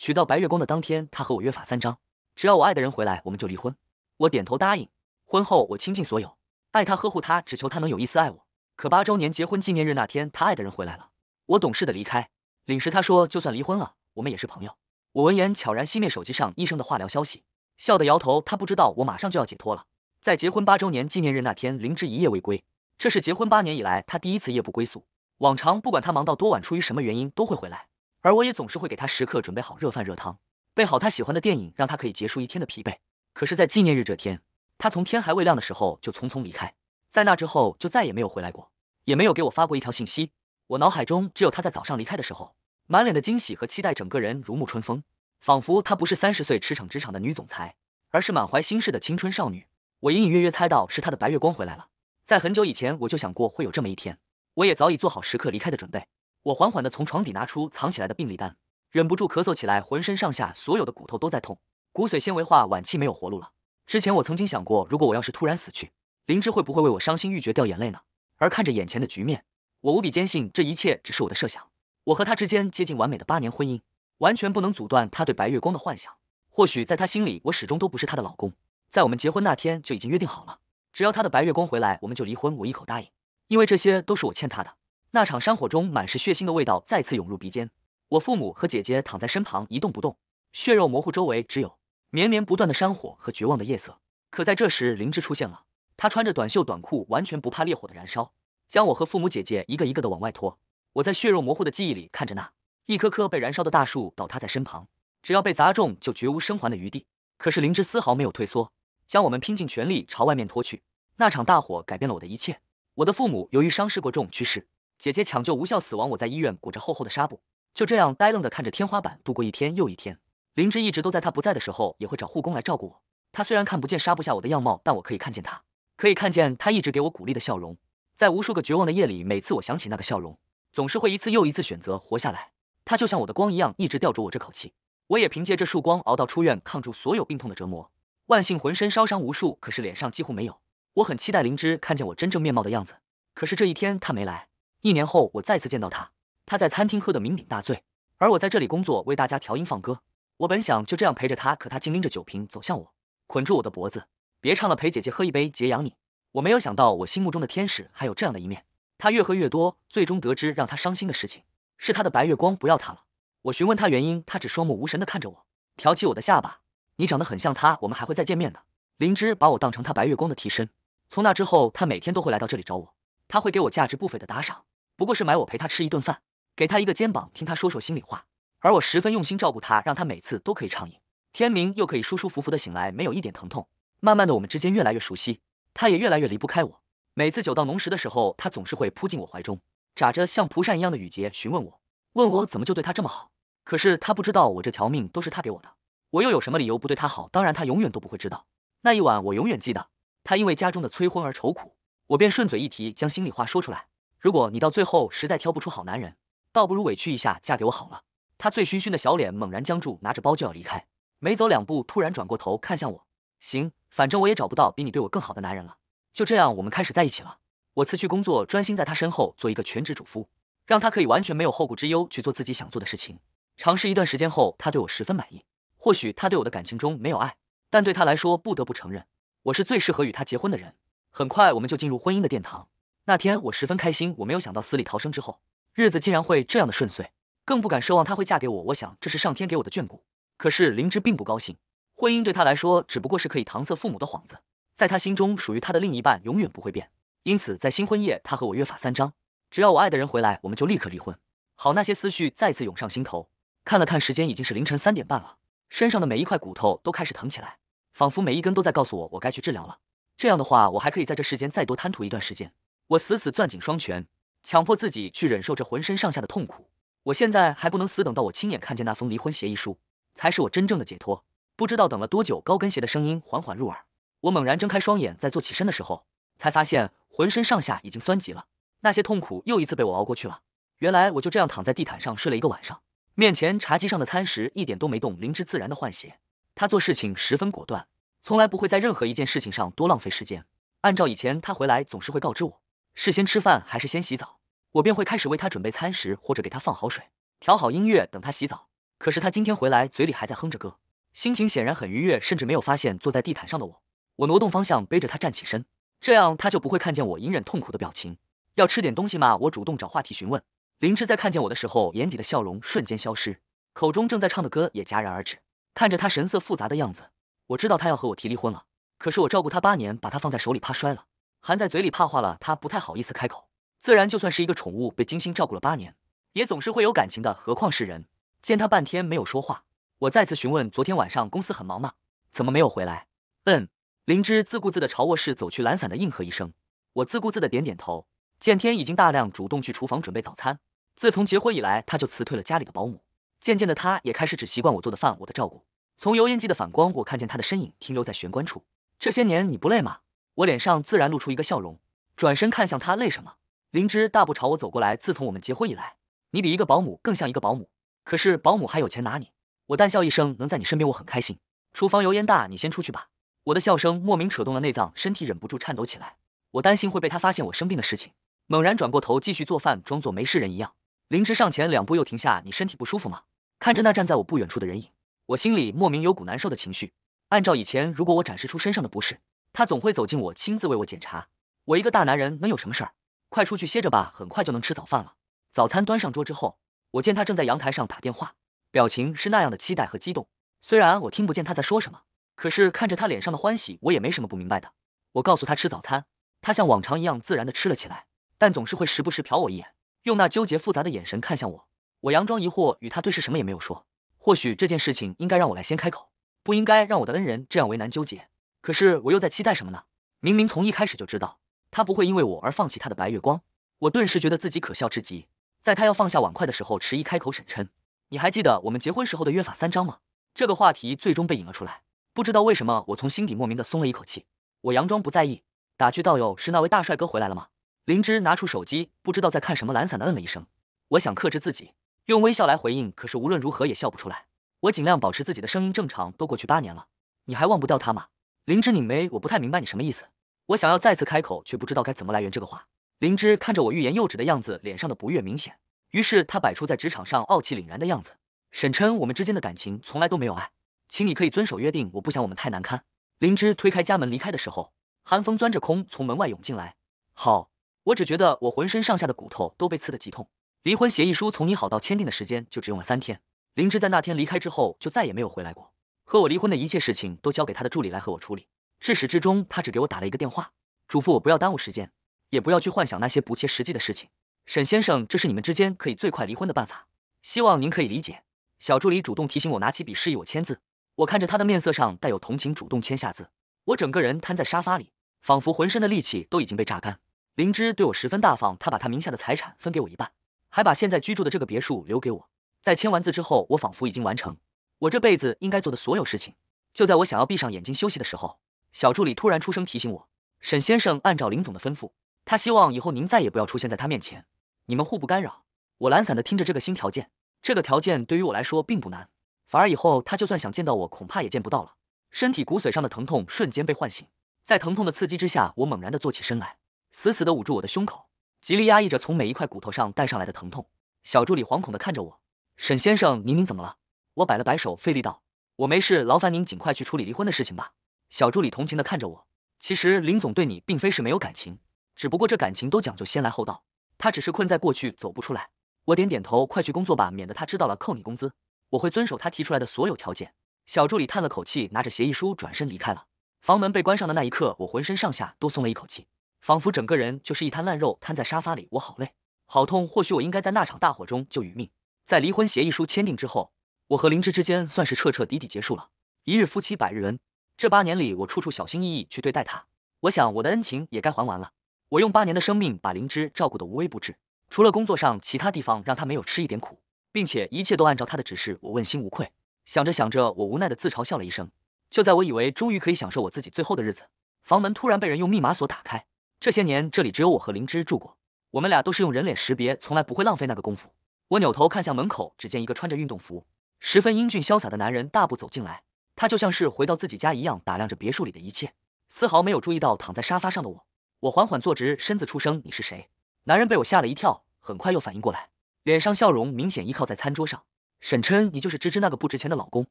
娶到白月光的当天，他和我约法三章：只要我爱的人回来，我们就离婚。我点头答应。婚后我倾尽所有，爱他呵护他，只求他能有一丝爱我。可八周年结婚纪念日那天，他爱的人回来了，我懂事的离开。领事他说，就算离婚了，我们也是朋友。我闻言悄然熄灭手机上医生的化疗消息，笑的摇头。他不知道我马上就要解脱了。在结婚八周年纪念日那天，灵芝一夜未归，这是结婚八年以来他第一次夜不归宿。往常不管他忙到多晚，出于什么原因，都会回来。而我也总是会给他时刻准备好热饭热汤，备好他喜欢的电影，让他可以结束一天的疲惫。可是，在纪念日这天，他从天还未亮的时候就匆匆离开，在那之后就再也没有回来过，也没有给我发过一条信息。我脑海中只有他在早上离开的时候，满脸的惊喜和期待，整个人如沐春风，仿佛她不是三十岁驰骋职场的女总裁，而是满怀心事的青春少女。我隐隐约约猜到是她的白月光回来了。在很久以前，我就想过会有这么一天，我也早已做好时刻离开的准备。我缓缓地从床底拿出藏起来的病历单，忍不住咳嗽起来，浑身上下所有的骨头都在痛。骨髓纤维化晚期没有活路了。之前我曾经想过，如果我要是突然死去，灵芝会不会为我伤心欲绝掉眼泪呢？而看着眼前的局面，我无比坚信这一切只是我的设想。我和他之间接近完美的八年婚姻，完全不能阻断他对白月光的幻想。或许在他心里，我始终都不是她的老公。在我们结婚那天就已经约定好了，只要他的白月光回来，我们就离婚。我一口答应，因为这些都是我欠他的。那场山火中满是血腥的味道再次涌入鼻尖，我父母和姐姐躺在身旁一动不动，血肉模糊，周围只有绵绵不断的山火和绝望的夜色。可在这时，灵芝出现了，她穿着短袖短裤，完全不怕烈火的燃烧，将我和父母姐姐一个一个的往外拖。我在血肉模糊的记忆里看着那一棵棵被燃烧的大树倒塌在身旁，只要被砸中就绝无生还的余地。可是灵芝丝毫没有退缩，将我们拼尽全力朝外面拖去。那场大火改变了我的一切，我的父母由于伤势过重去世。姐姐抢救无效死亡，我在医院裹着厚厚的纱布，就这样呆愣的看着天花板度过一天又一天。灵芝一直都在，她不在的时候也会找护工来照顾我。她虽然看不见纱布下我的样貌，但我可以看见她，可以看见她一直给我鼓励的笑容。在无数个绝望的夜里，每次我想起那个笑容，总是会一次又一次选择活下来。她就像我的光一样，一直吊住我这口气。我也凭借这束光熬到出院，抗住所有病痛的折磨。万幸浑身烧伤无数，可是脸上几乎没有。我很期待灵芝看见我真正面貌的样子，可是这一天她没来。一年后，我再次见到他，他在餐厅喝得酩酊大醉，而我在这里工作，为大家调音放歌。我本想就这样陪着他，可他竟拎着酒瓶走向我，捆住我的脖子，别唱了，陪姐姐喝一杯，解痒你。我没有想到，我心目中的天使还有这样的一面。他越喝越多，最终得知让他伤心的事情是他的白月光不要他了。我询问他原因，他只双目无神地看着我，挑起我的下巴，你长得很像他，我们还会再见面的。灵芝把我当成他白月光的替身。从那之后，他每天都会来到这里找我，他会给我价值不菲的打赏。不过是买我陪他吃一顿饭，给他一个肩膀听他说说心里话，而我十分用心照顾他，让他每次都可以畅饮，天明又可以舒舒服服的醒来，没有一点疼痛。慢慢的，我们之间越来越熟悉，他也越来越离不开我。每次酒到浓时的时候，他总是会扑进我怀中，眨着像蒲扇一样的羽睫，询问我，问我怎么就对他这么好。可是他不知道我这条命都是他给我的，我又有什么理由不对他好？当然，他永远都不会知道。那一晚，我永远记得，他因为家中的催婚而愁苦，我便顺嘴一提，将心里话说出来。如果你到最后实在挑不出好男人，倒不如委屈一下嫁给我好了。他醉醺醺的小脸猛然僵住，拿着包就要离开，没走两步，突然转过头看向我。行，反正我也找不到比你对我更好的男人了。就这样，我们开始在一起了。我辞去工作，专心在他身后做一个全职主妇，让他可以完全没有后顾之忧去做自己想做的事情。尝试一段时间后，他对我十分满意。或许他对我的感情中没有爱，但对他来说，不得不承认我是最适合与他结婚的人。很快，我们就进入婚姻的殿堂。那天我十分开心，我没有想到死里逃生之后，日子竟然会这样的顺遂，更不敢奢望她会嫁给我。我想这是上天给我的眷顾。可是灵芝并不高兴，婚姻对她来说只不过是可以搪塞父母的幌子，在她心中属于她的另一半永远不会变。因此在新婚夜，她和我约法三章，只要我爱的人回来，我们就立刻离婚。好，那些思绪再次涌上心头，看了看时间，已经是凌晨三点半了，身上的每一块骨头都开始疼起来，仿佛每一根都在告诉我，我该去治疗了。这样的话，我还可以在这世间再多贪图一段时间。我死死攥紧双拳，强迫自己去忍受这浑身上下的痛苦。我现在还不能死，等到我亲眼看见那封离婚协议书，才是我真正的解脱。不知道等了多久，高跟鞋的声音缓缓入耳，我猛然睁开双眼，在坐起身的时候，才发现浑身上下已经酸极了。那些痛苦又一次被我熬过去了。原来我就这样躺在地毯上睡了一个晚上。面前茶几上的餐食一点都没动。灵芝自然的换鞋，他做事情十分果断，从来不会在任何一件事情上多浪费时间。按照以前，他回来总是会告知我。是先吃饭还是先洗澡？我便会开始为他准备餐食，或者给他放好水、调好音乐，等他洗澡。可是他今天回来嘴里还在哼着歌，心情显然很愉悦，甚至没有发现坐在地毯上的我。我挪动方向，背着他站起身，这样他就不会看见我隐忍痛苦的表情。要吃点东西吗？我主动找话题询问。林芝在看见我的时候，眼底的笑容瞬间消失，口中正在唱的歌也戛然而止。看着他神色复杂的样子，我知道他要和我提离婚了。可是我照顾他八年，把他放在手里怕摔了。含在嘴里怕化了，他不太好意思开口，自然就算是一个宠物被精心照顾了八年，也总是会有感情的，何况是人。见他半天没有说话，我再次询问：“昨天晚上公司很忙吗？怎么没有回来？”嗯，灵芝自顾自的朝卧室走去，懒散的应和一声。我自顾自的点点头。见天已经大量主动去厨房准备早餐。自从结婚以来，他就辞退了家里的保姆，渐渐的他也开始只习惯我做的饭，我的照顾。从油烟机的反光，我看见他的身影停留在玄关处。这些年你不累吗？我脸上自然露出一个笑容，转身看向他，累什么？灵芝大步朝我走过来。自从我们结婚以来，你比一个保姆更像一个保姆。可是保姆还有钱拿你。我淡笑一声，能在你身边我很开心。厨房油烟大，你先出去吧。我的笑声莫名扯动了内脏，身体忍不住颤抖起来。我担心会被他发现我生病的事情，猛然转过头继续做饭，装作没事人一样。灵芝上前两步又停下：“你身体不舒服吗？”看着那站在我不远处的人影，我心里莫名有股难受的情绪。按照以前，如果我展示出身上的不适，他总会走近我，亲自为我检查。我一个大男人能有什么事儿？快出去歇着吧，很快就能吃早饭了。早餐端上桌之后，我见他正在阳台上打电话，表情是那样的期待和激动。虽然我听不见他在说什么，可是看着他脸上的欢喜，我也没什么不明白的。我告诉他吃早餐，他像往常一样自然的吃了起来，但总是会时不时瞟我一眼，用那纠结复杂的眼神看向我。我佯装疑惑，与他对视，什么也没有说。或许这件事情应该让我来先开口，不应该让我的恩人这样为难纠结。可是我又在期待什么呢？明明从一开始就知道他不会因为我而放弃他的白月光，我顿时觉得自己可笑至极。在他要放下碗筷的时候，迟疑开口：“沈琛，你还记得我们结婚时候的约法三章吗？”这个话题最终被引了出来。不知道为什么，我从心底莫名的松了一口气。我佯装不在意，打趣道：“哟，是那位大帅哥回来了吗？”灵芝拿出手机，不知道在看什么，懒散的嗯了一声。我想克制自己，用微笑来回应，可是无论如何也笑不出来。我尽量保持自己的声音正常。都过去八年了，你还忘不掉他吗？林芝拧眉，我不太明白你什么意思。我想要再次开口，却不知道该怎么来源这个话。林芝看着我欲言又止的样子，脸上的不悦明显。于是他摆出在职场上傲气凛然的样子。沈琛，我们之间的感情从来都没有爱，请你可以遵守约定，我不想我们太难堪。林芝推开家门离开的时候，寒风钻着空从门外涌进来。好，我只觉得我浑身上下的骨头都被刺得极痛。离婚协议书从你好到签订的时间就只用了三天。林芝在那天离开之后，就再也没有回来过。和我离婚的一切事情都交给他的助理来和我处理。至始至终，他只给我打了一个电话，嘱咐我不要耽误时间，也不要去幻想那些不切实际的事情。沈先生，这是你们之间可以最快离婚的办法，希望您可以理解。小助理主动提醒我，拿起笔示意我签字。我看着他的面色上带有同情，主动签下字。我整个人瘫在沙发里，仿佛浑身的力气都已经被榨干。灵芝对我十分大方，他把他名下的财产分给我一半，还把现在居住的这个别墅留给我。在签完字之后，我仿佛已经完成。我这辈子应该做的所有事情，就在我想要闭上眼睛休息的时候，小助理突然出声提醒我：“沈先生，按照林总的吩咐，他希望以后您再也不要出现在他面前，你们互不干扰。”我懒散的听着这个新条件，这个条件对于我来说并不难，反而以后他就算想见到我，恐怕也见不到了。身体骨髓上的疼痛瞬间被唤醒，在疼痛的刺激之下，我猛然的坐起身来，死死的捂住我的胸口，极力压抑着从每一块骨头上带上来的疼痛。小助理惶恐的看着我：“沈先生，您您怎么了？”我摆了摆手，费力道：“我没事，劳烦您尽快去处理离婚的事情吧。”小助理同情的看着我。其实林总对你并非是没有感情，只不过这感情都讲究先来后到，他只是困在过去走不出来。我点点头，快去工作吧，免得他知道了扣你工资。我会遵守他提出来的所有条件。小助理叹了口气，拿着协议书转身离开了。房门被关上的那一刻，我浑身上下都松了一口气，仿佛整个人就是一滩烂肉瘫在沙发里。我好累，好痛。或许我应该在那场大火中就殒命。在离婚协议书签订之后。我和灵芝之间算是彻彻底底结束了。一日夫妻百日恩，这八年里我处处小心翼翼去对待他，我想我的恩情也该还完了。我用八年的生命把灵芝照顾得无微不至，除了工作上，其他地方让他没有吃一点苦，并且一切都按照他的指示，我问心无愧。想着想着，我无奈的自嘲笑了一声。就在我以为终于可以享受我自己最后的日子，房门突然被人用密码锁打开。这些年这里只有我和灵芝住过，我们俩都是用人脸识别，从来不会浪费那个功夫。我扭头看向门口，只见一个穿着运动服。十分英俊潇洒的男人大步走进来，他就像是回到自己家一样，打量着别墅里的一切，丝毫没有注意到躺在沙发上的我。我缓缓坐直身子，出声：“你是谁？”男人被我吓了一跳，很快又反应过来，脸上笑容明显。依靠在餐桌上，沈琛，你就是芝芝那个不值钱的老公。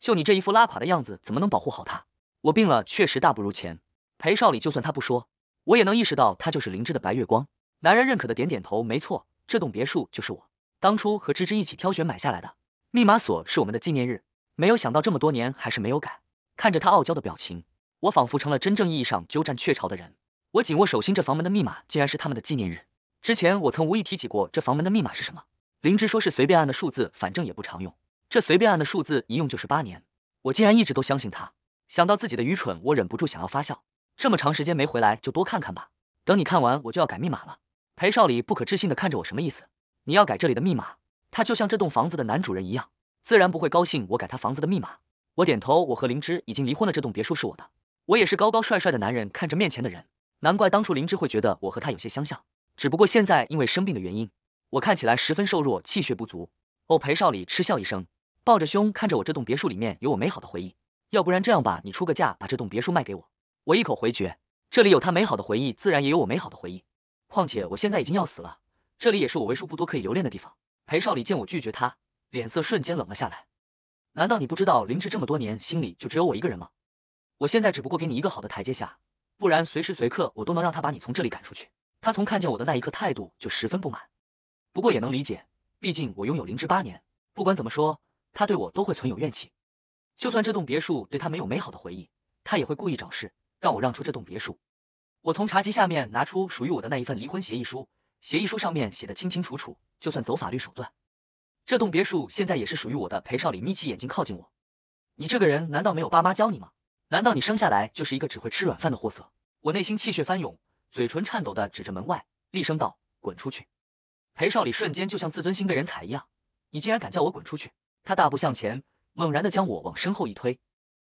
就你这一副拉垮的样子，怎么能保护好她？我病了，确实大不如前。裴少礼，就算他不说，我也能意识到他就是灵芝的白月光。男人认可的点点头：“没错，这栋别墅就是我当初和芝芝一起挑选买下来的。”密码锁是我们的纪念日，没有想到这么多年还是没有改。看着他傲娇的表情，我仿佛成了真正意义上鸠占鹊巢的人。我紧握手心，这房门的密码竟然是他们的纪念日。之前我曾无意提起过，这房门的密码是什么？林芝说是随便按的数字，反正也不常用。这随便按的数字一用就是八年，我竟然一直都相信他。想到自己的愚蠢，我忍不住想要发笑。这么长时间没回来，就多看看吧。等你看完，我就要改密码了。裴少礼不可置信地看着我，什么意思？你要改这里的密码？他就像这栋房子的男主人一样，自然不会高兴我改他房子的密码。我点头，我和灵芝已经离婚了，这栋别墅是我的。我也是高高帅帅的男人，看着面前的人，难怪当初灵芝会觉得我和他有些相像。只不过现在因为生病的原因，我看起来十分瘦弱，气血不足。哦，裴少礼嗤笑一声，抱着胸看着我，这栋别墅里面有我美好的回忆。要不然这样吧，你出个价把这栋别墅卖给我。我一口回绝，这里有他美好的回忆，自然也有我美好的回忆。况且我现在已经要死了，这里也是我为数不多可以留恋的地方。裴少礼见我拒绝他，脸色瞬间冷了下来。难道你不知道林志这么多年心里就只有我一个人吗？我现在只不过给你一个好的台阶下，不然随时随刻我都能让他把你从这里赶出去。他从看见我的那一刻态度就十分不满，不过也能理解，毕竟我拥有林志八年，不管怎么说，他对我都会存有怨气。就算这栋别墅对他没有美好的回忆，他也会故意找事让我让出这栋别墅。我从茶几下面拿出属于我的那一份离婚协议书。协议书上面写的清清楚楚，就算走法律手段，这栋别墅现在也是属于我的。裴少礼眯起眼睛靠近我，你这个人难道没有爸妈教你吗？难道你生下来就是一个只会吃软饭的货色？我内心气血翻涌，嘴唇颤抖的指着门外，厉声道：“滚出去！”裴少礼瞬间就像自尊心被人踩一样，你竟然敢叫我滚出去？他大步向前，猛然的将我往身后一推，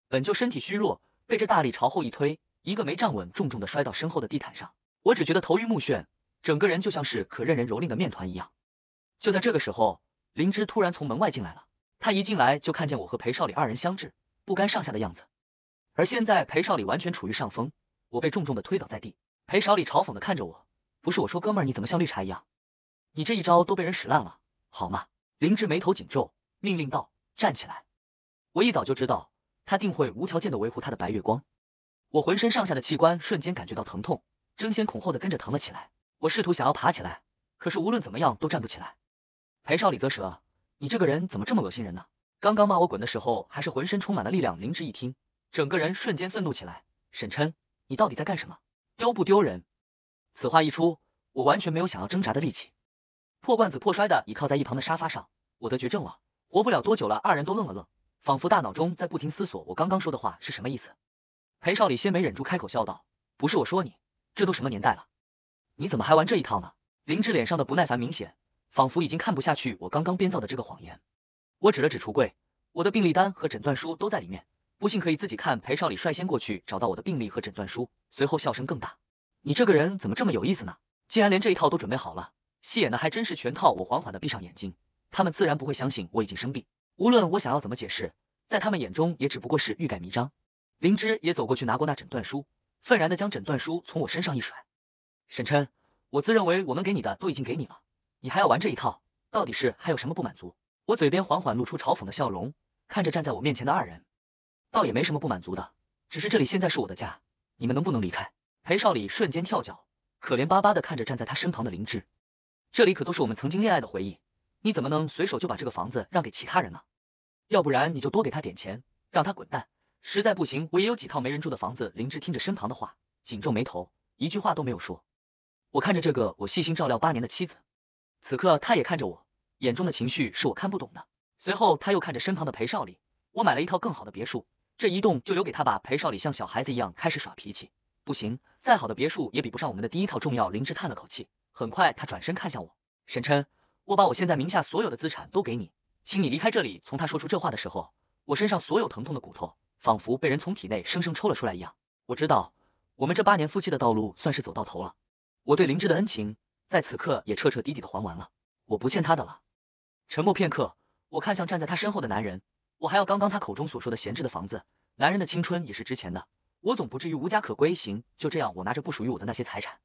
本就身体虚弱，被这大力朝后一推，一个没站稳，重重的摔到身后的地毯上。我只觉得头晕目眩。整个人就像是可任人蹂躏的面团一样。就在这个时候，灵芝突然从门外进来了。他一进来就看见我和裴少礼二人相峙，不甘上下的样子。而现在，裴少礼完全处于上风，我被重重的推倒在地。裴少礼嘲讽的看着我：“不是我说哥们儿，你怎么像绿茶一样？你这一招都被人使烂了，好吗？”灵芝眉头紧皱，命令道：“站起来！”我一早就知道，他定会无条件的维护他的白月光。我浑身上下的器官瞬间感觉到疼痛，争先恐后的跟着疼了起来。我试图想要爬起来，可是无论怎么样都站不起来。裴少礼则说：“你这个人怎么这么恶心人呢？刚刚骂我滚的时候，还是浑身充满了力量，灵芝一听，整个人瞬间愤怒起来。沈琛，你到底在干什么？丢不丢人？”此话一出，我完全没有想要挣扎的力气，破罐子破摔的倚靠在一旁的沙发上。我得绝症了，活不了多久了。二人都愣了愣，仿佛大脑中在不停思索我刚刚说的话是什么意思。裴少礼先没忍住开口笑道：“不是我说你，这都什么年代了？”你怎么还玩这一套呢？林芝脸上的不耐烦明显，仿佛已经看不下去我刚刚编造的这个谎言。我指了指橱柜，我的病历单和诊断书都在里面，不信可以自己看。裴少礼率先过去找到我的病历和诊断书，随后笑声更大。你这个人怎么这么有意思呢？竟然连这一套都准备好了，戏演的还真是全套。我缓缓的闭上眼睛，他们自然不会相信我已经生病，无论我想要怎么解释，在他们眼中也只不过是欲盖弥彰。林芝也走过去拿过那诊断书，愤然的将诊断书从我身上一甩。沈琛，我自认为我能给你的都已经给你了，你还要玩这一套，到底是还有什么不满足？我嘴边缓缓露出嘲讽的笑容，看着站在我面前的二人，倒也没什么不满足的，只是这里现在是我的家，你们能不能离开？裴少礼瞬间跳脚，可怜巴巴的看着站在他身旁的林芝，这里可都是我们曾经恋爱的回忆，你怎么能随手就把这个房子让给其他人呢？要不然你就多给他点钱，让他滚蛋，实在不行我也有几套没人住的房子。林芝听着身旁的话，紧皱眉头，一句话都没有说。我看着这个我细心照料八年的妻子，此刻他也看着我，眼中的情绪是我看不懂的。随后他又看着身旁的裴少礼，我买了一套更好的别墅，这一栋就留给他吧。裴少礼像小孩子一样开始耍脾气，不行，再好的别墅也比不上我们的第一套重要。灵芝叹了口气，很快他转身看向我，沈琛，我把我现在名下所有的资产都给你，请你离开这里。从他说出这话的时候，我身上所有疼痛的骨头仿佛被人从体内生生抽了出来一样。我知道，我们这八年夫妻的道路算是走到头了。我对林芝的恩情在此刻也彻彻底底的还完了，我不欠他的了。沉默片刻，我看向站在他身后的男人，我还要刚刚他口中所说的闲置的房子。男人的青春也是值钱的，我总不至于无家可归。行，就这样，我拿着不属于我的那些财产，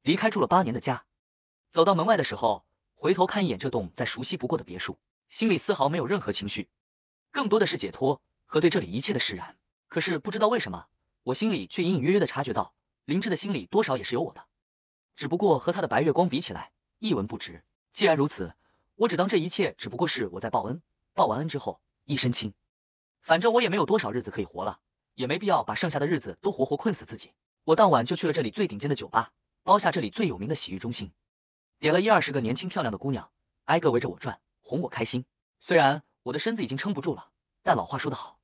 离开住了八年的家。走到门外的时候，回头看一眼这栋再熟悉不过的别墅，心里丝毫没有任何情绪，更多的是解脱和对这里一切的释然。可是不知道为什么，我心里却隐隐约约的察觉到，林芝的心里多少也是有我的。只不过和他的白月光比起来，一文不值。既然如此，我只当这一切只不过是我在报恩。报完恩之后，一身轻。反正我也没有多少日子可以活了，也没必要把剩下的日子都活活困死自己。我当晚就去了这里最顶尖的酒吧，包下这里最有名的洗浴中心，点了一二十个年轻漂亮的姑娘，挨个围着我转，哄我开心。虽然我的身子已经撑不住了，但老话说得好，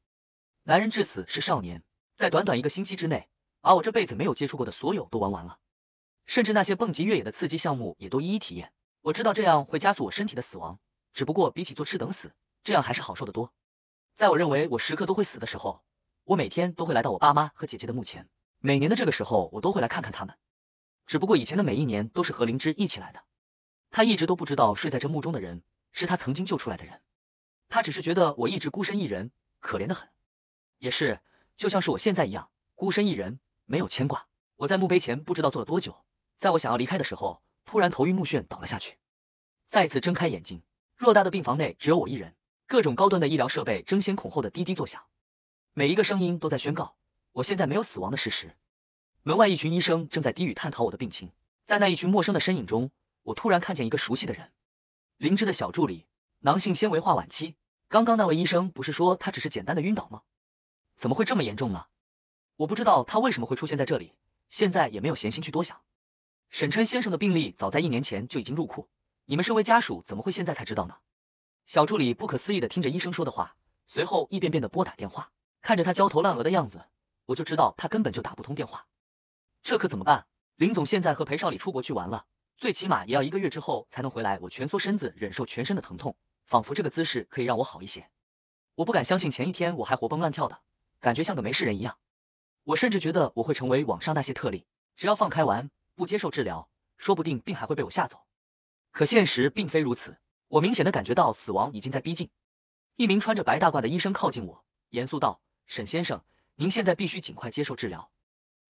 男人至死是少年。在短短一个星期之内，把我这辈子没有接触过的所有都玩完了。甚至那些蹦极、越野的刺激项目也都一一体验。我知道这样会加速我身体的死亡，只不过比起坐吃等死，这样还是好受得多。在我认为我时刻都会死的时候，我每天都会来到我爸妈和姐姐的墓前。每年的这个时候，我都会来看看他们。只不过以前的每一年都是和灵芝一起来的。他一直都不知道睡在这墓中的人是他曾经救出来的人。他只是觉得我一直孤身一人，可怜的很。也是，就像是我现在一样，孤身一人，没有牵挂。我在墓碑前不知道坐了多久。在我想要离开的时候，突然头晕目眩倒了下去。再次睁开眼睛，偌大的病房内只有我一人，各种高端的医疗设备争先恐后的滴滴作响，每一个声音都在宣告我现在没有死亡的事实。门外一群医生正在低语探讨我的病情，在那一群陌生的身影中，我突然看见一个熟悉的人——灵芝的小助理，囊性纤维化晚期。刚刚那位医生不是说他只是简单的晕倒吗？怎么会这么严重呢？我不知道他为什么会出现在这里，现在也没有闲心去多想。沈琛先生的病历早在一年前就已经入库，你们身为家属怎么会现在才知道呢？小助理不可思议的听着医生说的话，随后一遍遍的拨打电话，看着他焦头烂额的样子，我就知道他根本就打不通电话。这可怎么办？林总现在和裴少礼出国去玩了，最起码也要一个月之后才能回来。我蜷缩身子，忍受全身的疼痛，仿佛这个姿势可以让我好一些。我不敢相信前一天我还活蹦乱跳的，感觉像个没事人一样。我甚至觉得我会成为网上那些特例，只要放开玩。不接受治疗，说不定病还会被我吓走。可现实并非如此，我明显的感觉到死亡已经在逼近。一名穿着白大褂的医生靠近我，严肃道：“沈先生，您现在必须尽快接受治疗，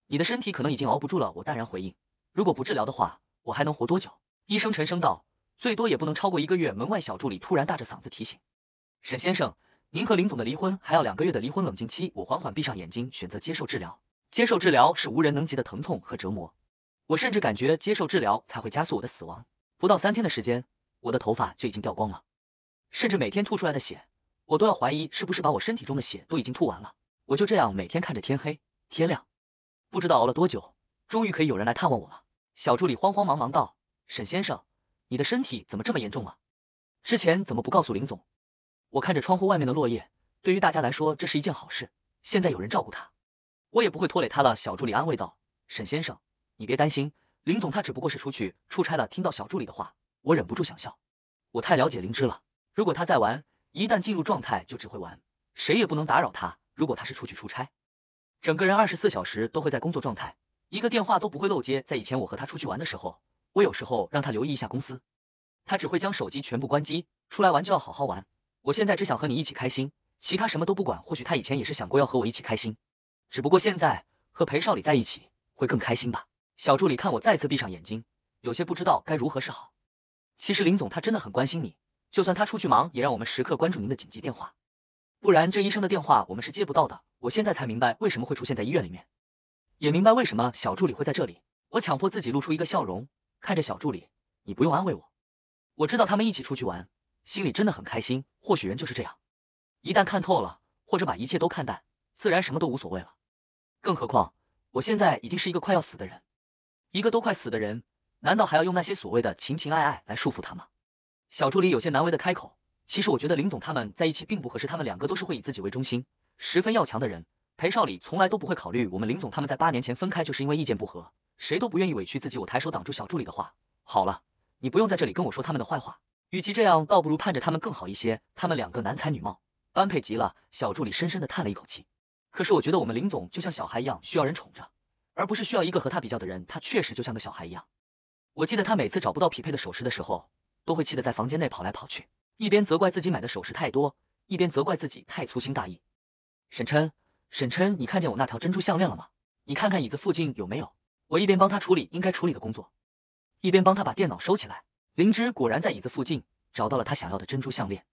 你的身体可能已经熬不住了。”我淡然回应：“如果不治疗的话，我还能活多久？”医生沉声道：“最多也不能超过一个月。”门外小助理突然大着嗓子提醒：“沈先生，您和林总的离婚还要两个月的离婚冷静期。”我缓缓闭上眼睛，选择接受治疗。接受治疗是无人能及的疼痛和折磨。我甚至感觉接受治疗才会加速我的死亡，不到三天的时间，我的头发就已经掉光了，甚至每天吐出来的血，我都要怀疑是不是把我身体中的血都已经吐完了。我就这样每天看着天黑天亮，不知道熬了多久，终于可以有人来探望我了。小助理慌慌忙忙道：“沈先生，你的身体怎么这么严重了？之前怎么不告诉林总？”我看着窗户外面的落叶，对于大家来说这是一件好事，现在有人照顾他，我也不会拖累他了。小助理安慰道：“沈先生。”你别担心，林总他只不过是出去出差了。听到小助理的话，我忍不住想笑。我太了解灵芝了，如果他在玩，一旦进入状态就只会玩，谁也不能打扰他。如果他是出去出差，整个人二十四小时都会在工作状态，一个电话都不会漏接。在以前我和他出去玩的时候，我有时候让他留意一下公司，他只会将手机全部关机。出来玩就要好好玩，我现在只想和你一起开心，其他什么都不管。或许他以前也是想过要和我一起开心，只不过现在和裴少礼在一起会更开心吧。小助理看我再次闭上眼睛，有些不知道该如何是好。其实林总他真的很关心你，就算他出去忙，也让我们时刻关注您的紧急电话，不然这医生的电话我们是接不到的。我现在才明白为什么会出现在医院里面，也明白为什么小助理会在这里。我强迫自己露出一个笑容，看着小助理，你不用安慰我，我知道他们一起出去玩，心里真的很开心。或许人就是这样，一旦看透了，或者把一切都看淡，自然什么都无所谓了。更何况我现在已经是一个快要死的人。一个都快死的人，难道还要用那些所谓的情情爱爱来束缚他吗？小助理有些难为的开口。其实我觉得林总他们在一起并不合适，他们两个都是会以自己为中心，十分要强的人。裴少礼从来都不会考虑我们林总他们，在八年前分开就是因为意见不合，谁都不愿意委屈自己。我抬手挡住小助理的话。好了，你不用在这里跟我说他们的坏话。与其这样，倒不如盼着他们更好一些。他们两个男才女貌，般配极了。小助理深深的叹了一口气。可是我觉得我们林总就像小孩一样，需要人宠着。而不是需要一个和他比较的人，他确实就像个小孩一样。我记得他每次找不到匹配的首饰的时候，都会气得在房间内跑来跑去，一边责怪自己买的首饰太多，一边责怪自己太粗心大意。沈琛，沈琛，你看见我那条珍珠项链了吗？你看看椅子附近有没有？我一边帮他处理应该处理的工作，一边帮他把电脑收起来。灵芝果然在椅子附近找到了他想要的珍珠项链。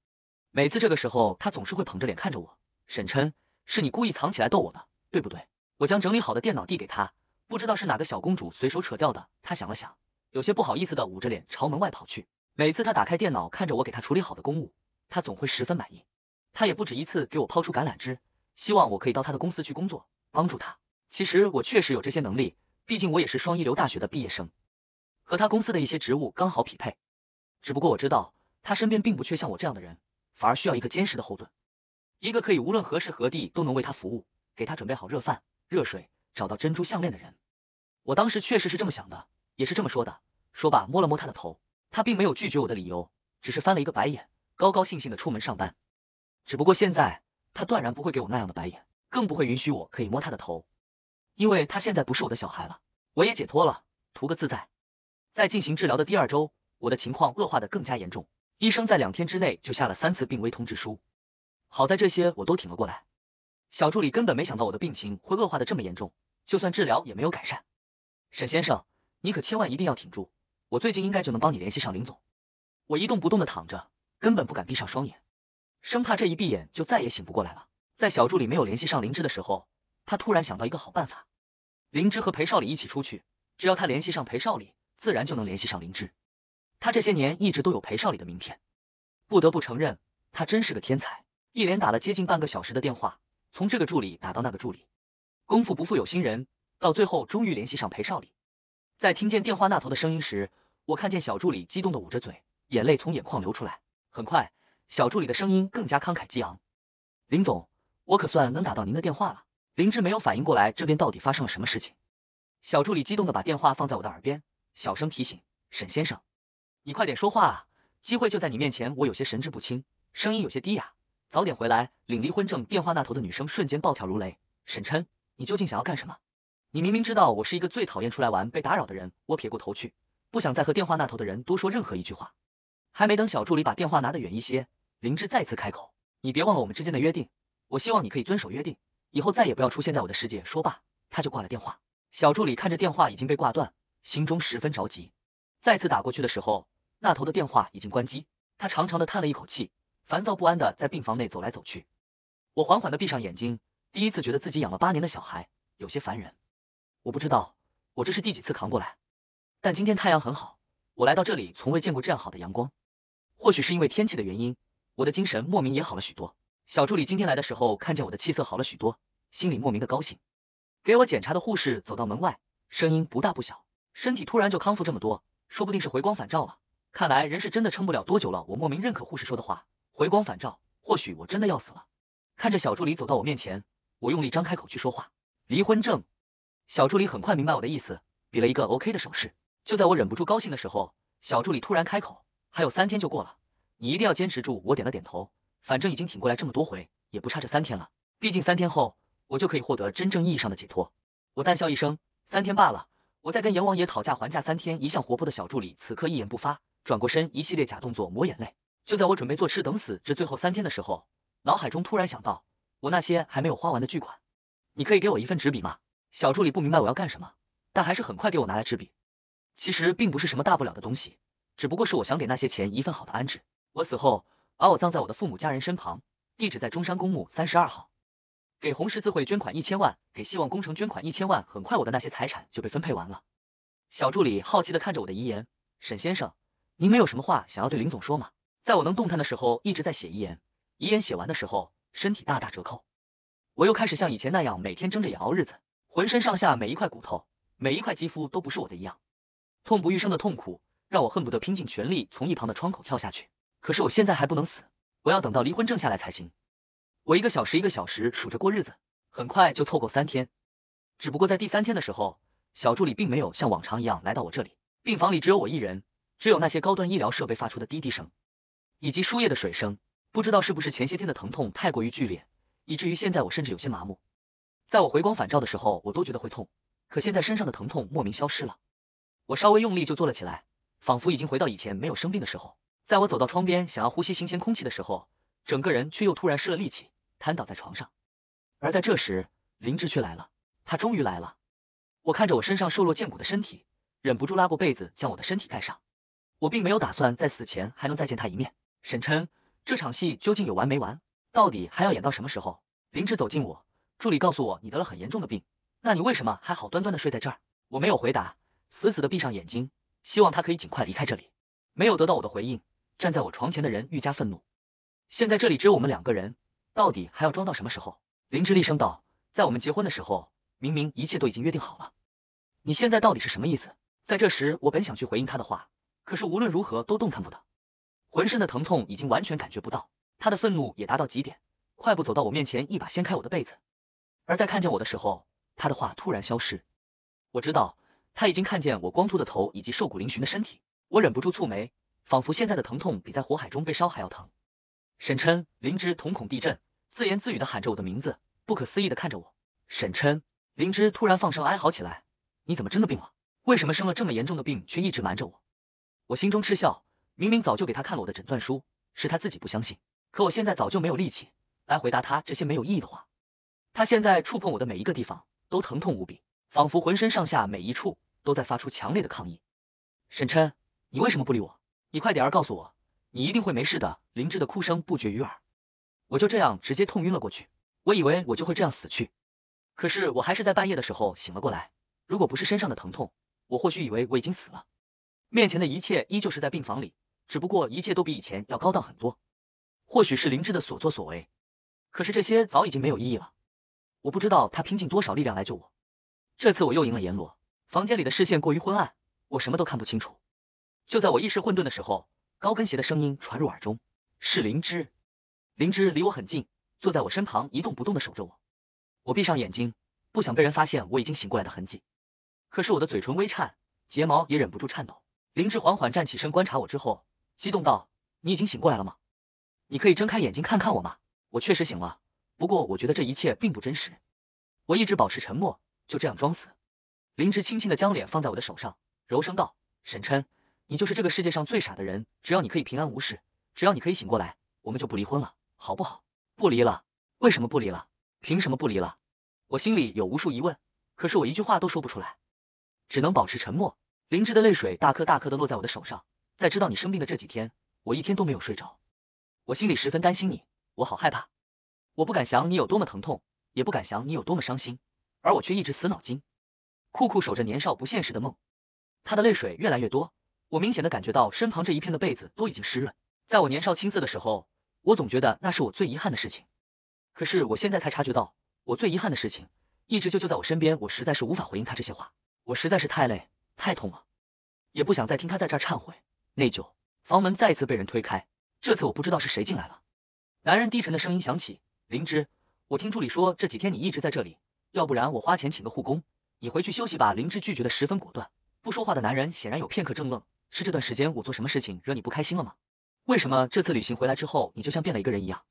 每次这个时候，他总是会捧着脸看着我。沈琛，是你故意藏起来逗我的，对不对？我将整理好的电脑递给他。不知道是哪个小公主随手扯掉的，她想了想，有些不好意思的捂着脸朝门外跑去。每次她打开电脑，看着我给她处理好的公务，她总会十分满意。她也不止一次给我抛出橄榄枝，希望我可以到她的公司去工作，帮助她。其实我确实有这些能力，毕竟我也是双一流大学的毕业生，和他公司的一些职务刚好匹配。只不过我知道，他身边并不缺像我这样的人，反而需要一个坚实的后盾，一个可以无论何时何地都能为他服务，给他准备好热饭、热水。找到珍珠项链的人，我当时确实是这么想的，也是这么说的。说罢，摸了摸他的头，他并没有拒绝我的理由，只是翻了一个白眼，高高兴兴的出门上班。只不过现在他断然不会给我那样的白眼，更不会允许我可以摸他的头，因为他现在不是我的小孩了，我也解脱了，图个自在。在进行治疗的第二周，我的情况恶化的更加严重，医生在两天之内就下了三次病危通知书。好在这些我都挺了过来。小助理根本没想到我的病情会恶化的这么严重。就算治疗也没有改善，沈先生，你可千万一定要挺住，我最近应该就能帮你联系上林总。我一动不动的躺着，根本不敢闭上双眼，生怕这一闭眼就再也醒不过来了。在小助理没有联系上林芝的时候，他突然想到一个好办法，林芝和裴少礼一起出去，只要他联系上裴少礼，自然就能联系上林芝。他这些年一直都有裴少礼的名片，不得不承认，他真是个天才，一连打了接近半个小时的电话，从这个助理打到那个助理。功夫不负有心人，到最后终于联系上裴少礼。在听见电话那头的声音时，我看见小助理激动地捂着嘴，眼泪从眼眶流出来。很快，小助理的声音更加慷慨激昂：“林总，我可算能打到您的电话了。”林芝没有反应过来这边到底发生了什么事情。小助理激动地把电话放在我的耳边，小声提醒：“沈先生，你快点说话啊，机会就在你面前。”我有些神志不清，声音有些低哑：“早点回来领离婚证。”电话那头的女生瞬间暴跳如雷：“沈琛！”你究竟想要干什么？你明明知道我是一个最讨厌出来玩被打扰的人。我撇过头去，不想再和电话那头的人多说任何一句话。还没等小助理把电话拿得远一些，林芝再次开口：“你别忘了我们之间的约定，我希望你可以遵守约定，以后再也不要出现在我的世界。”说罢，他就挂了电话。小助理看着电话已经被挂断，心中十分着急。再次打过去的时候，那头的电话已经关机。他长长的叹了一口气，烦躁不安的在病房内走来走去。我缓缓的闭上眼睛。第一次觉得自己养了八年的小孩有些烦人，我不知道我这是第几次扛过来，但今天太阳很好，我来到这里从未见过这样好的阳光。或许是因为天气的原因，我的精神莫名也好了许多。小助理今天来的时候看见我的气色好了许多，心里莫名的高兴。给我检查的护士走到门外，声音不大不小，身体突然就康复这么多，说不定是回光返照了。看来人是真的撑不了多久了。我莫名认可护士说的话，回光返照，或许我真的要死了。看着小助理走到我面前。我用力张开口去说话，离婚证。小助理很快明白我的意思，比了一个 OK 的手势。就在我忍不住高兴的时候，小助理突然开口：“还有三天就过了，你一定要坚持住。”我点了点头，反正已经挺过来这么多回，也不差这三天了。毕竟三天后，我就可以获得真正意义上的解脱。我淡笑一声：“三天罢了，我在跟阎王爷讨价还价三天。”一向活泼的小助理此刻一言不发，转过身，一系列假动作抹眼泪。就在我准备坐吃等死这最后三天的时候，脑海中突然想到。我那些还没有花完的巨款，你可以给我一份纸笔吗？小助理不明白我要干什么，但还是很快给我拿来纸笔。其实并不是什么大不了的东西，只不过是我想给那些钱一份好的安置。我死后，把我葬在我的父母家人身旁，地址在中山公墓三十二号。给红十字会捐款一千万，给希望工程捐款一千万。很快我的那些财产就被分配完了。小助理好奇的看着我的遗言，沈先生，您没有什么话想要对林总说吗？在我能动弹的时候一直在写遗言，遗言写完的时候。身体大打折扣，我又开始像以前那样每天睁着眼熬日子，浑身上下每一块骨头、每一块肌肤都不是我的一样，痛不欲生的痛苦让我恨不得拼尽全力从一旁的窗口跳下去。可是我现在还不能死，我要等到离婚证下来才行。我一个小时一个小时数着过日子，很快就凑够三天。只不过在第三天的时候，小助理并没有像往常一样来到我这里，病房里只有我一人，只有那些高端医疗设备发出的滴滴声，以及输液的水声。不知道是不是前些天的疼痛太过于剧烈，以至于现在我甚至有些麻木。在我回光返照的时候，我都觉得会痛，可现在身上的疼痛莫名消失了。我稍微用力就坐了起来，仿佛已经回到以前没有生病的时候。在我走到窗边想要呼吸新鲜空气的时候，整个人却又突然失了力气，瘫倒在床上。而在这时，林志却来了，他终于来了。我看着我身上瘦弱见骨的身体，忍不住拉过被子将我的身体盖上。我并没有打算在死前还能再见他一面，沈琛。这场戏究竟有完没完？到底还要演到什么时候？林芝走近我，助理告诉我你得了很严重的病，那你为什么还好端端的睡在这儿？我没有回答，死死的闭上眼睛，希望他可以尽快离开这里。没有得到我的回应，站在我床前的人愈加愤怒。现在这里只有我们两个人，到底还要装到什么时候？林芝厉声道：“在我们结婚的时候，明明一切都已经约定好了，你现在到底是什么意思？”在这时，我本想去回应他的话，可是无论如何都动弹不得。浑身的疼痛已经完全感觉不到，他的愤怒也达到极点，快步走到我面前，一把掀开我的被子。而在看见我的时候，他的话突然消失。我知道他已经看见我光秃的头以及瘦骨嶙峋的身体，我忍不住蹙眉，仿佛现在的疼痛比在火海中被烧还要疼。沈琛灵芝瞳孔地震，自言自语的喊着我的名字，不可思议的看着我。沈琛灵芝突然放声哀嚎起来，你怎么真的病了？为什么生了这么严重的病却一直瞒着我？我心中嗤笑。明明早就给他看了我的诊断书，是他自己不相信。可我现在早就没有力气来回答他这些没有意义的话。他现在触碰我的每一个地方都疼痛无比，仿佛浑身上下每一处都在发出强烈的抗议。沈琛，你为什么不理我？你快点儿告诉我，你一定会没事的。林芝的哭声不绝于耳，我就这样直接痛晕了过去。我以为我就会这样死去，可是我还是在半夜的时候醒了过来。如果不是身上的疼痛，我或许以为我已经死了。面前的一切依旧是在病房里。只不过一切都比以前要高档很多，或许是灵芝的所作所为，可是这些早已经没有意义了。我不知道他拼尽多少力量来救我，这次我又赢了阎罗。房间里的视线过于昏暗，我什么都看不清楚。就在我意识混沌的时候，高跟鞋的声音传入耳中，是灵芝。灵芝离我很近，坐在我身旁，一动不动的守着我。我闭上眼睛，不想被人发现我已经醒过来的痕迹。可是我的嘴唇微颤，睫毛也忍不住颤抖。灵芝缓缓站起身，观察我之后。激动道：“你已经醒过来了吗？你可以睁开眼睛看看我吗？我确实醒了，不过我觉得这一切并不真实。我一直保持沉默，就这样装死。”林芝轻轻的将脸放在我的手上，柔声道：“沈琛，你就是这个世界上最傻的人。只要你可以平安无事，只要你可以醒过来，我们就不离婚了，好不好？不离了？为什么不离了？凭什么不离了？我心里有无数疑问，可是我一句话都说不出来，只能保持沉默。林芝的泪水大颗大颗的落在我的手上。”在知道你生病的这几天，我一天都没有睡着，我心里十分担心你，我好害怕，我不敢想你有多么疼痛，也不敢想你有多么伤心，而我却一直死脑筋，苦苦守着年少不现实的梦。他的泪水越来越多，我明显的感觉到身旁这一片的被子都已经湿润。在我年少青涩的时候，我总觉得那是我最遗憾的事情，可是我现在才察觉到，我最遗憾的事情一直就就在我身边。我实在是无法回应他这些话，我实在是太累太痛了，也不想再听他在这儿忏悔。内疚，房门再次被人推开，这次我不知道是谁进来了。男人低沉的声音响起：“灵芝，我听助理说这几天你一直在这里，要不然我花钱请个护工，你回去休息吧。”灵芝拒绝的十分果断，不说话的男人显然有片刻怔愣。是这段时间我做什么事情惹你不开心了吗？为什么这次旅行回来之后你就像变了一个人一样？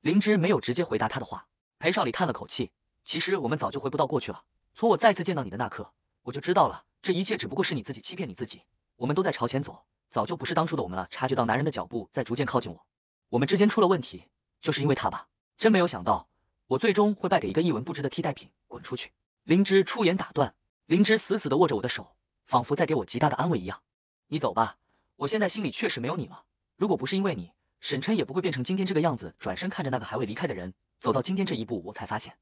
灵芝没有直接回答他的话。裴少礼叹了口气：“其实我们早就回不到过去了。从我再次见到你的那刻，我就知道了，这一切只不过是你自己欺骗你自己。我们都在朝前走。”早就不是当初的我们了。察觉到男人的脚步在逐渐靠近我，我们之间出了问题，就是因为他吧？真没有想到，我最终会败给一个一文不值的替代品，滚出去！灵芝出言打断，灵芝死死地握着我的手，仿佛在给我极大的安慰一样。你走吧，我现在心里确实没有你了。如果不是因为你，沈琛也不会变成今天这个样子。转身看着那个还未离开的人，走到今天这一步，我才发现，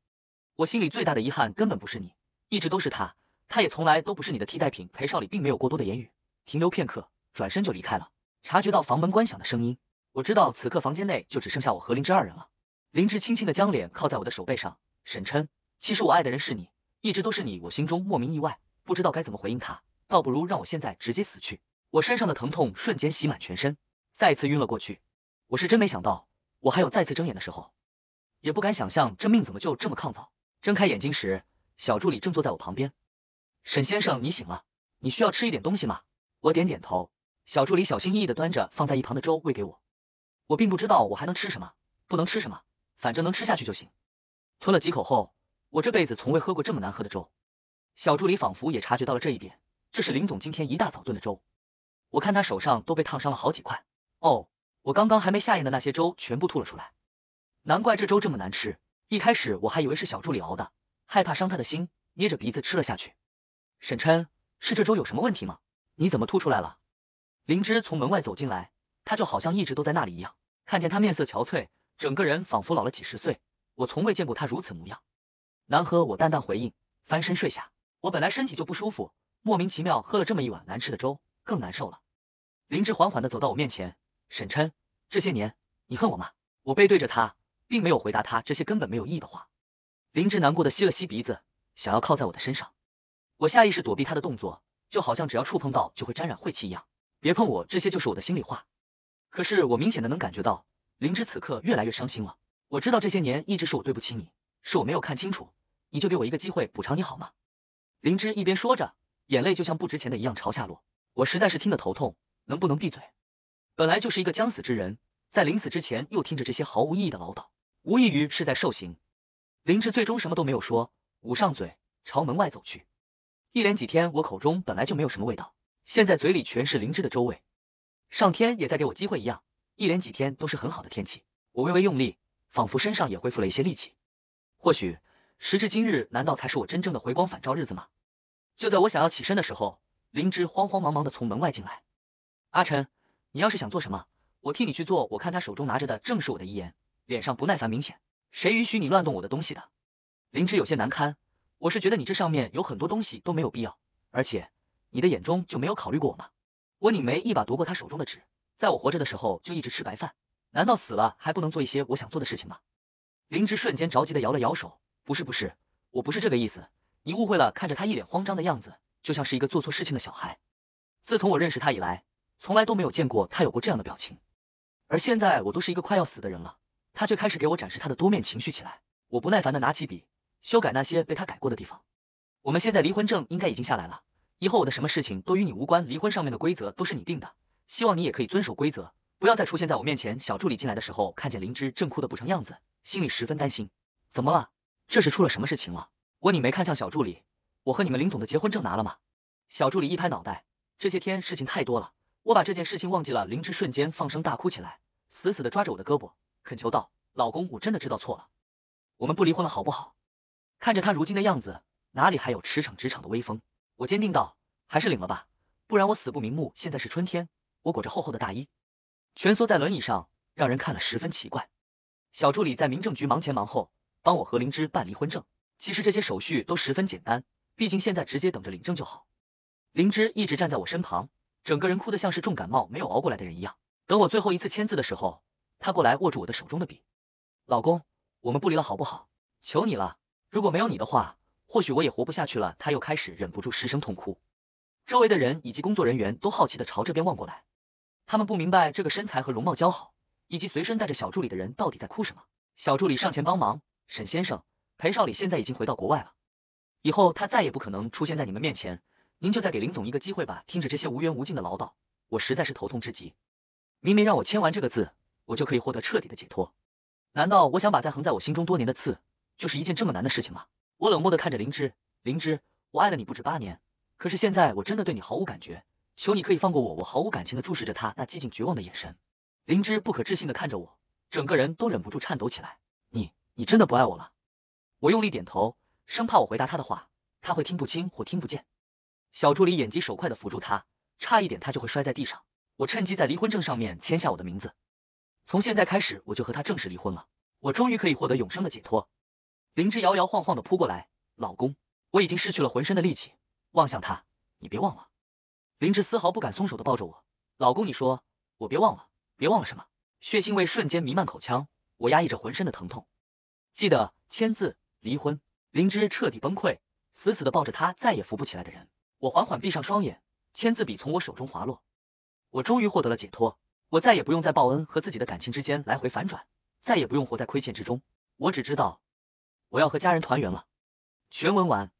我心里最大的遗憾根本不是你，一直都是他。他也从来都不是你的替代品。裴少里并没有过多的言语，停留片刻。转身就离开了。察觉到房门关响的声音，我知道此刻房间内就只剩下我和灵芝二人了。灵芝轻轻的将脸靠在我的手背上。沈琛，其实我爱的人是你，一直都是你。我心中莫名意外，不知道该怎么回应他，倒不如让我现在直接死去。我身上的疼痛瞬间袭满全身，再次晕了过去。我是真没想到，我还有再次睁眼的时候，也不敢想象这命怎么就这么抗造。睁开眼睛时，小助理正坐在我旁边。沈先生，你醒了，你需要吃一点东西吗？我点点头。小助理小心翼翼的端着放在一旁的粥喂给我，我并不知道我还能吃什么，不能吃什么，反正能吃下去就行。吞了几口后，我这辈子从未喝过这么难喝的粥。小助理仿佛也察觉到了这一点，这是林总今天一大早炖的粥，我看他手上都被烫伤了好几块。哦，我刚刚还没下咽的那些粥全部吐了出来，难怪这粥这么难吃。一开始我还以为是小助理熬的，害怕伤他的心，捏着鼻子吃了下去。沈琛，是这粥有什么问题吗？你怎么吐出来了？灵芝从门外走进来，他就好像一直都在那里一样。看见他面色憔悴，整个人仿佛老了几十岁，我从未见过他如此模样。难喝，我淡淡回应，翻身睡下。我本来身体就不舒服，莫名其妙喝了这么一碗难吃的粥，更难受了。灵芝缓缓地走到我面前，沈琛，这些年你恨我吗？我背对着他，并没有回答他这些根本没有意义的话。灵芝难过的吸了吸鼻子，想要靠在我的身上，我下意识躲避他的动作，就好像只要触碰到就会沾染晦气一样。别碰我，这些就是我的心里话。可是我明显的能感觉到灵芝此刻越来越伤心了。我知道这些年一直是我对不起你，是我没有看清楚，你就给我一个机会补偿你好吗？灵芝一边说着，眼泪就像不值钱的一样朝下落。我实在是听得头痛，能不能闭嘴？本来就是一个将死之人，在临死之前又听着这些毫无意义的唠叨，无异于是在受刑。灵芝最终什么都没有说，捂上嘴，朝门外走去。一连几天，我口中本来就没有什么味道。现在嘴里全是灵芝的周围。上天也在给我机会一样，一连几天都是很好的天气。我微微用力，仿佛身上也恢复了一些力气。或许时至今日，难道才是我真正的回光返照日子吗？就在我想要起身的时候，灵芝慌慌忙忙的从门外进来。阿晨，你要是想做什么，我替你去做。我看他手中拿着的正是我的遗言，脸上不耐烦明显。谁允许你乱动我的东西的？灵芝有些难堪。我是觉得你这上面有很多东西都没有必要，而且。你的眼中就没有考虑过我吗？我拧眉，一把夺过他手中的纸。在我活着的时候就一直吃白饭，难道死了还不能做一些我想做的事情吗？林芝瞬间着急的摇了摇手，不是不是，我不是这个意思，你误会了。看着他一脸慌张的样子，就像是一个做错事情的小孩。自从我认识他以来，从来都没有见过他有过这样的表情。而现在我都是一个快要死的人了，他却开始给我展示他的多面情绪起来。我不耐烦的拿起笔，修改那些被他改过的地方。我们现在离婚证应该已经下来了。以后我的什么事情都与你无关，离婚上面的规则都是你定的，希望你也可以遵守规则，不要再出现在我面前。小助理进来的时候，看见灵芝正哭得不成样子，心里十分担心。怎么了？这是出了什么事情了？我拧眉看向小助理，我和你们林总的结婚证拿了吗？小助理一拍脑袋，这些天事情太多了，我把这件事情忘记了。灵芝瞬间放声大哭起来，死死的抓着我的胳膊，恳求道：“老公，我真的知道错了，我们不离婚了好不好？”看着他如今的样子，哪里还有驰骋职场的威风？我坚定道，还是领了吧，不然我死不瞑目。现在是春天，我裹着厚厚的大衣，蜷缩在轮椅上，让人看了十分奇怪。小助理在民政局忙前忙后，帮我和灵芝办离婚证。其实这些手续都十分简单，毕竟现在直接等着领证就好。灵芝一直站在我身旁，整个人哭得像是重感冒没有熬过来的人一样。等我最后一次签字的时候，他过来握住我的手中的笔，老公，我们不离了好不好？求你了，如果没有你的话。或许我也活不下去了，他又开始忍不住失声痛哭。周围的人以及工作人员都好奇的朝这边望过来，他们不明白这个身材和容貌姣好，以及随身带着小助理的人到底在哭什么。小助理上前帮忙，沈先生，裴少礼现在已经回到国外了，以后他再也不可能出现在你们面前。您就再给林总一个机会吧。听着这些无缘无尽的唠叨，我实在是头痛至极。明明让我签完这个字，我就可以获得彻底的解脱。难道我想把在横在我心中多年的刺，就是一件这么难的事情吗？我冷漠的看着灵芝，灵芝，我爱了你不止八年，可是现在我真的对你毫无感觉，求你可以放过我。我毫无感情的注视着他那寂静绝望的眼神。灵芝不可置信的看着我，整个人都忍不住颤抖起来。你，你真的不爱我了？我用力点头，生怕我回答他的话，他会听不清或听不见。小助理眼疾手快的扶住他，差一点他就会摔在地上。我趁机在离婚证上面签下我的名字，从现在开始我就和他正式离婚了。我终于可以获得永生的解脱。林芝摇摇晃晃的扑过来，老公，我已经失去了浑身的力气，望向他，你别忘了。林芝丝毫不敢松手的抱着我，老公，你说我别忘了，别忘了什么？血腥味瞬间弥漫口腔，我压抑着浑身的疼痛，记得签字离婚。林芝彻底崩溃，死死的抱着他再也扶不起来的人，我缓缓闭上双眼，签字笔从我手中滑落，我终于获得了解脱，我再也不用在报恩和自己的感情之间来回反转，再也不用活在亏欠之中，我只知道。我要和家人团圆了。全文完。